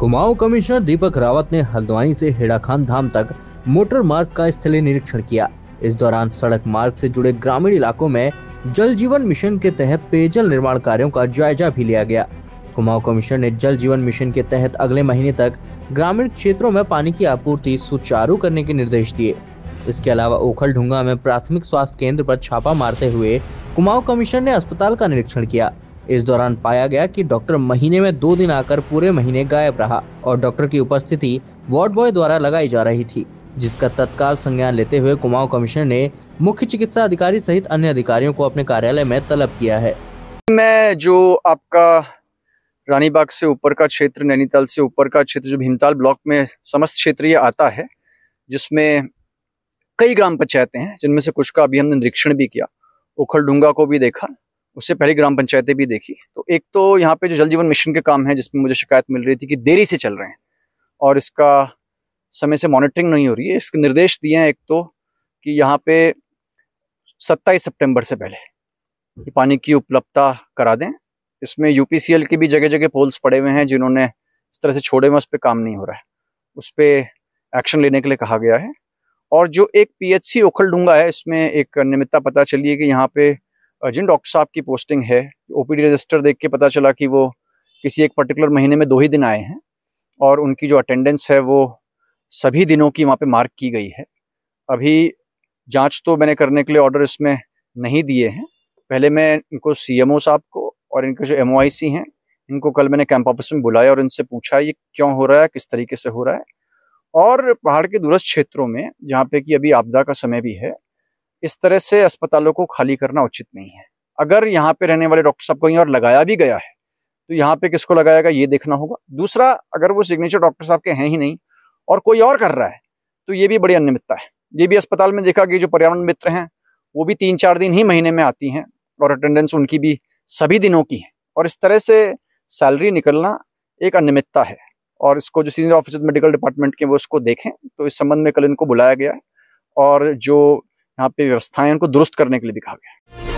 Kumaon commissioner दीपक रावत ने हल्द्वानी से हेड़ाखान धाम तक मोटर मार्ग का स्थलीय निरीक्षण किया इस दौरान सड़क मार्ग से जुड़े ग्रामीण इलाकों में जल जीवन मिशन के तहत पेयजल निर्माण कार्यों का जायजा भी लिया गया कुमाऊं कमिश्नर ने जल जीवन मिशन के तहत अगले महीने तक ग्रामीण क्षेत्रों में पानी की आपूर्ति सुचारू करने के निर्देश दिए इसके अलावा ओखल ढूंगा में प्राथमिक स्वास्थ्य केंद्र पर छापा मारते हुए कुमाऊं कमिश्नर ने अस्पताल का निरीक्षण किया इस दौरान पाया गया कि डॉक्टर महीने में दो दिन आकर पूरे महीने गायब रहा और डॉक्टर की उपस्थिति वार्ड बॉय द्वारा लगाई जा रही थी जिसका तत्काल संज्ञान लेते हुए कुमाऊं कमिश्नर ने मुख्य चिकित्सा अधिकारी सहित अन्य अधिकारियों को अपने कार्यालय में तलब किया है मैं जो आपका रानीबाग से ऊपर का क्षेत्र नैनीताल से ऊपर का क्षेत्र जो भीमताल ब्लॉक में समस्त क्षेत्रीय आता है जिसमें कई ग्राम पंचायतें हैं जिनमें से कुछ का अभी हमने निरीक्षण भी किया उखल डूंगा को भी देखा उससे पहले ग्राम पंचायतें भी देखी तो एक तो यहाँ पे जो जल जीवन मिशन के काम है जिसमें मुझे शिकायत मिल रही थी कि देरी से चल रहे हैं और इसका समय से मॉनिटरिंग नहीं हो रही है इसके निर्देश दिए हैं एक तो कि यहाँ पे सत्ताईस सितंबर से पहले पानी की उपलब्धता करा दें इसमें यूपीसीएल के भी जगह जगह पोल्स पड़े हुए हैं जिन्होंने इस तरह से छोड़े हुए उस पर काम नहीं हो रहा है उस पर एक्शन लेने के लिए कहा गया है और जो एक पी ओखल डूंगा है इसमें एक निमित्ता पता चली है कि यहाँ पे जिन डॉक्टर साहब की पोस्टिंग है ओपीडी रजिस्टर देख के पता चला कि वो किसी एक पर्टिकुलर महीने में दो ही दिन आए हैं और उनकी जो अटेंडेंस है वो सभी दिनों की वहाँ पे मार्क की गई है अभी जांच तो मैंने करने के लिए ऑर्डर इसमें नहीं दिए हैं पहले मैं इनको सी साहब को और इनके जो एम हैं इनको कल मैंने कैंप ऑफिस में बुलाया और इनसे पूछा ये क्यों हो रहा है किस तरीके से हो रहा है और पहाड़ के दूरस्थ क्षेत्रों में जहाँ पे कि अभी आपदा का समय भी है इस तरह से अस्पतालों को खाली करना उचित नहीं है अगर यहाँ पे रहने वाले डॉक्टर साहब को और लगाया भी गया है तो यहाँ पे किसको लगाया गया ये देखना होगा दूसरा अगर वो सिग्नेचर डॉक्टर साहब के हैं ही नहीं और कोई और कर रहा है तो ये भी बड़ी अनियमितता है ये भी अस्पताल में देखा गया जो पर्यावरण मित्र हैं वो भी तीन चार दिन ही महीने में आती हैं और अटेंडेंस उनकी भी सभी दिनों की है और इस तरह से सैलरी निकलना एक अनियमितता है और इसको जो सीनियर ऑफिसर मेडिकल डिपार्टमेंट के वो इसको देखें तो इस संबंध में कल इनको बुलाया गया है और जो यहाँ पे व्यवस्थाएं उनको दुरुस्त करने के लिए भी कहा गया